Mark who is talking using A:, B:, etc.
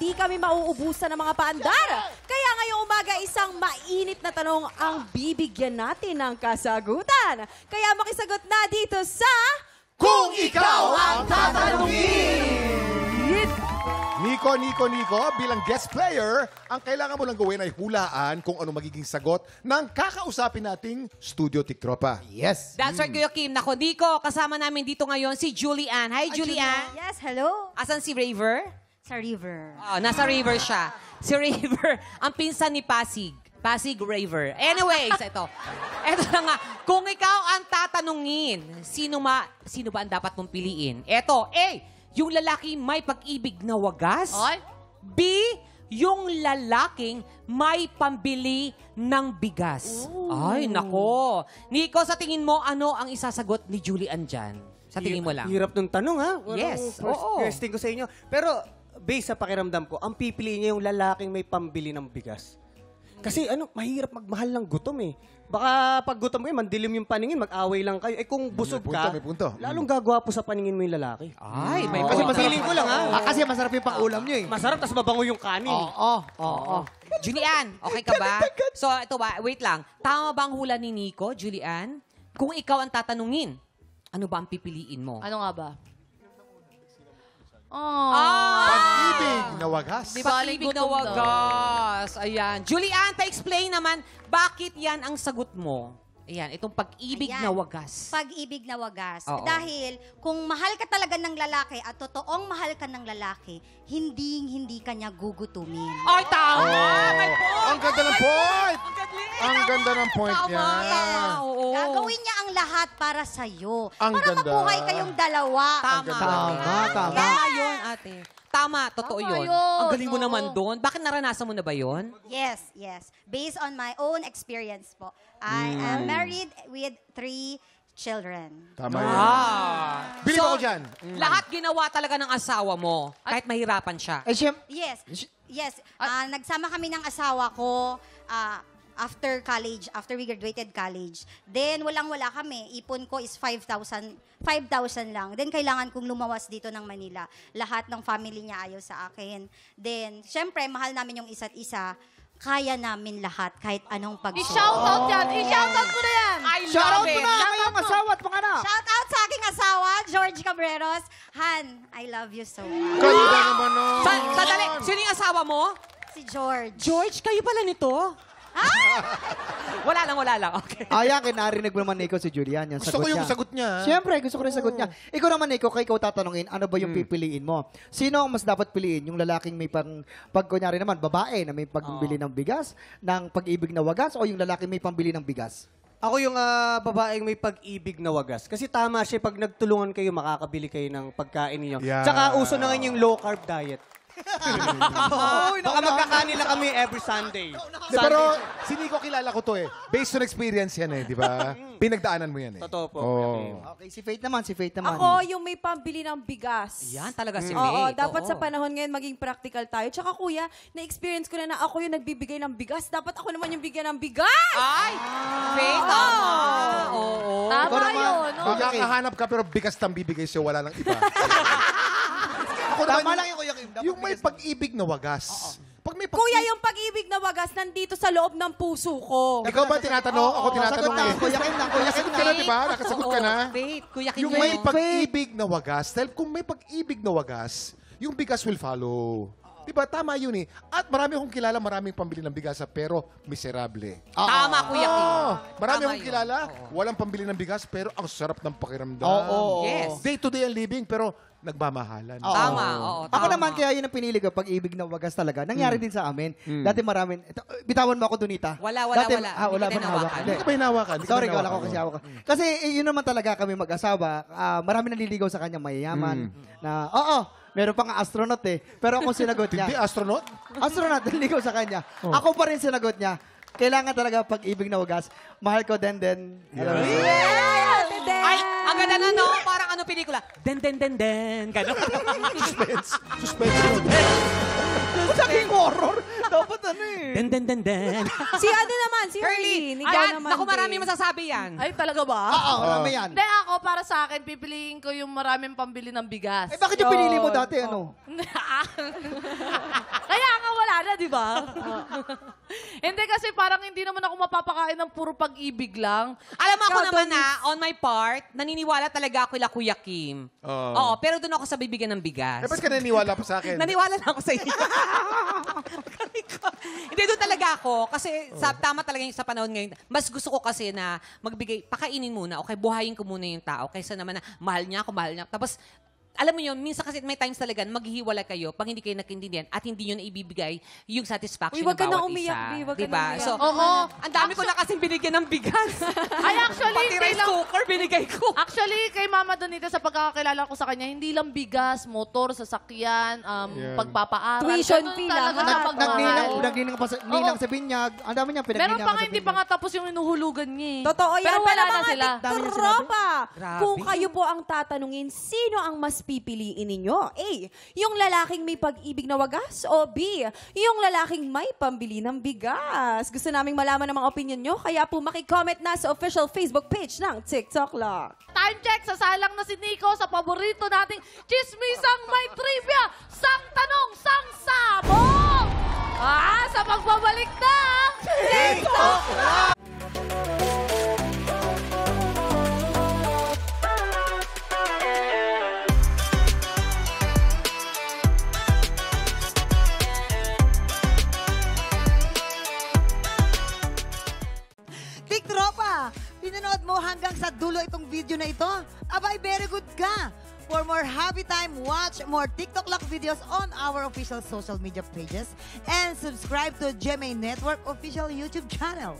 A: hindi kami mauubusan ng mga paandar. Kaya ngayong umaga, isang mainit na tanong ang bibigyan natin ng kasagutan. Kaya makisagot na dito sa... Kung ikaw ang tatanungin! Nico, Nico, Nico, bilang guest player, ang kailangan mo lang gawin ay hulaan kung ano magiging sagot ng kakausapin nating Studio Tiktropa. Yes. That's right, Kuya
B: Kim. Nako, Nico, kasama namin dito ngayon si Julianne. Hi, Julianne. Yes, hello. Asan si Raver? Sa river. Oh, nasa river siya. Si River, ang pinsan ni Pasig. Pasig River. Anyways, ito. Ito na nga. Kung ikaw ang tatanungin, sino, ma, sino ba ang dapat mong piliin? Ito, A, yung lalaki may pag-ibig na wagas. Oy. B, yung lalaking may pambili ng bigas. Ay, nako. Nico, sa tingin mo, ano ang isasagot ni Julian dyan? Sa tingin mo lang. Hirap ng tanong, ha? Yes, First oo. question ko sa inyo. Pero based sa pakiramdam ko, ang pipiliin niya yung lalaking may pambili ng bigas. Kasi ano, mahirap magmahal ng gutom eh. Baka pag gutom kayo, mandilim yung paningin, mag-away lang kayo. Eh kung busog ka, may punto. lalong gagwapo sa paningin mo yung lalaki. Ay, may kasi masarap. Feeling ko lang ha. Ah, kasi masarap yung pang-ulam nyo eh. Masarap, tas mabango yung kanin. Oo, oo, oo. Julian, okay ka ba? So, ito ba, wait lang. Tama ba ang hula ni Nico, Julian? Kung ikaw ang tatanungin, ano ba ang pipiliin mo? Ano nga ba? Oh. Pag-ibig na wagas. Di Pag-ibig na gutom daw. Ayan. Julian, pa-explain naman, bakit yan ang sagot mo? Ayan, itong pag-ibig Ayan. na wagas.
A: Pag-ibig na wagas. Oo. Dahil kung mahal ka talaga ng lalaki at totoong mahal ka ng lalaki, hindi hindi ka niya gugutumin. Ay, tama! Oh. May Ang ganda ng point!
B: Ang ganda ng point niya. tama,
A: oo. Gagawin niya lahat para sa iyo. para ganda. mabuhay kayong dalawa.
B: Tama. Tama, tama. Tama yun, ate. Tama, totoo Tama yun. yun, Ang galing mo oo. naman doon. Bakit naranasan mo na ba yun?
A: Yes, yes. Based on my own experience po.
B: I mm. am married
A: with three children.
B: Tama ah. yun. Ah. Bilib ako dyan. Mm. Lahat ginawa talaga ng asawa mo. Kahit mahirapan siya. Eh,
A: yes. Yes. Ah, nagsama kami ng asawa ko. Ah, after college, after we graduated college. Then, walang-wala kami. Ipon ko is 5,000, 5,000 lang. Then, kailangan kong lumawas dito ng Manila. Lahat ng family niya ayaw sa akin. Then, syempre, mahal namin yung isa't isa. Kaya namin lahat, kahit anong pagsubok. I-shout out yan! I-shout out ko na
B: yan! I love Shout out it! mo na kayong
A: asawa at mga anak! Shout out sa aking asawa, George Cabreros. Han, I love you so much. Kayo ah! naman nun! Oh. Sa, sadali, sino yung asawa mo?
B: Si George. George, kayo pala nito? Ha? Ah! wala lang, wala lang. Okay.
A: Ayan, ah, kinarinig mo naman, Nico, si Julian. Yung Gusto sagot ko yung niya. sagot
B: niya. Siyempre, gusto ko rin sagot niya. Oh. Ikaw naman, Nico,
A: kay ikaw tatanungin, ano ba yung hmm. pipiliin mo? Sino ang mas dapat piliin? Yung lalaking may pang, pag naman, babae na may pagbili oh. ng bigas, ng pag-ibig na wagas, o yung lalaking may pambili ng bigas?
B: Ako yung ah, babaeng may pag-ibig na wagas. Kasi tama siya, pag nagtulungan kayo, makakabili kayo ng pagkain ninyo. Yeah. Tsaka uso na ngayon yung low-carb diet. Oo, Baka ano? nila kami every Sunday. Hindi, Sunday. pero si Nico kilala ko to eh. Based on experience
A: yan eh, di ba? Mm. Pinagdaanan mo yan eh. Totoo po. Oo. Okay, si Faith naman, si Faith naman. Ako, yung may pambili ng bigas. Yan talaga si May. Mm. Oo, dapat sa panahon ngayon maging practical tayo. Tsaka kuya, na-experience ko na na ako yung nagbibigay ng bigas. Dapat ako naman yung bigyan ng bigas! Ay! Ah. Faith, tama.
B: Oo. Tama yun. no? Makakahanap
A: ka pero bigas tang bibigay sa'yo, wala lang iba. Ako naman, Tama lang dapat yung may pag-ibig na wagas. Pag may pag- Kuya, yung pag-ibig na wagas nandito sa loob ng puso ko. Ikaw ba tinatanong? Ako tinatanong Sagot na, eh. kuya, na, kuyakin diba? Nakasagot ka na, na. di ba? Nakasagot ka na.
B: Wait, kuya Yung may pag-ibig
A: na wagas, dahil kung may pag-ibig na wagas, yung bigas will follow. Di ba? Tama yun eh. At marami akong kilala, maraming pambili ng bigas ah, pero miserable. Tama, kuya ah, King. Oo. Marami akong yun. kilala, walang pambili ng bigas pero ang sarap ng pakiramdam. Oo. Yes. Day-to-day ang living pero nagmamahalan. Oo. Tama, oo. Tama. Ako naman, kaya yun ang pinili ko, pag-ibig na wagas talaga. Nangyari hmm. din sa amin. Hmm. Dati marami, ito, eh, bitawan mo ako Donita. Wala, wala, Dati, wala. Ah, Hindi wala kita bang hawakan? Hindi ka ba hinawakan? Sorry, wala ko hinawakan? kasi ako. Kasi eh, yun naman talaga kami mag-asawa. Ah, marami naliligaw sa kanya, mayayaman. Hmm. Na, oo, meron pang astronaut eh. Pero ako sinagot niya. Hindi, niya. astronaut? astronaut, naliligaw sa kanya. Oh. Ako pa rin sinagot niya. Kailangan talaga pag-ibig na wagas. Mahal ko
B: din din. Alam Yeah! Ganda na, no? Parang ano pelikula? Den, den, den, den. Gano'n. Suspense. Suspense. Ang saking horror. Dapat ano eh. Den, den, den, den. si ano naman? Si Erlene. Ikaw Ayan, naman. Ako marami masasabi yan. Ay, talaga ba? Oo, ah, ah, marami ah. yan. Hindi, ako para sa akin, pipiliin ko yung maraming pambili ng bigas. Eh, bakit yung pinili mo dati, ano? Kaya nga, wala sana, di ba? Hindi kasi parang hindi naman ako mapapakain ng puro pag-ibig lang. Alam mo ako naman na, on my part, naniniwala talaga ako ila Kuya Kim. Oo. Oo, pero doon ako sa bibigyan ng bigas. Dapat eh, ka naniniwala pa sa akin. naniniwala lang ako sa iyo. Hindi, doon talaga ako. Kasi sa, tama talaga yung sa panahon ngayon. Mas gusto ko kasi na magbigay, pakainin muna, okay, buhayin ko muna yung tao kaysa naman na mahal niya ako, mahal niya ako. Tapos alam mo yun, minsan kasi may times talaga maghihiwalay kayo pag hindi kayo nakintindihan at hindi nyo ibibigay yung satisfaction Uy, ng bawat umiyak, isa. Bi, wag ka diba? na umiyak. So, Oo. ang dami ko na kasi binigyan ng bigas. Ay, actually, Pati hindi rice cooker binigay ko. Actually, kay Mama Donita, sa pagkakakilala ko sa kanya, hindi lang bigas, motor, sasakyan, um, Yan. pagpapaaral. Tuition Ganun fee, talaga lahat. Nag- Nagmamahal. pa sa, ninang sa
A: binyag. Ang dami niya, Meron pinagninang pa hindi pa
B: nga tapos yung inuhulugan niya
A: eh. Totoo yan. Pero wala na sila. Dami na sinabi. kung kayo po ang tatanungin, sino ang mas pipiliin ninyo? A. Yung lalaking may pag-ibig na wagas? O B. Yung lalaking may pambili ng bigas? Gusto naming malaman ang mga opinion nyo, kaya po makicomment na sa official Facebook page ng TikTok Lock.
B: Time check! Sasalang na si Nico sa paborito nating chismisang may trivia! Sang tanong, sang sabong!
A: Ah, sa pagbabalik na TikTok pinanood mo hanggang sa dulo itong video na ito, abay very good ka! For more happy time, watch more TikTok Lock videos on our official social media pages and subscribe to GMA Network official YouTube channel.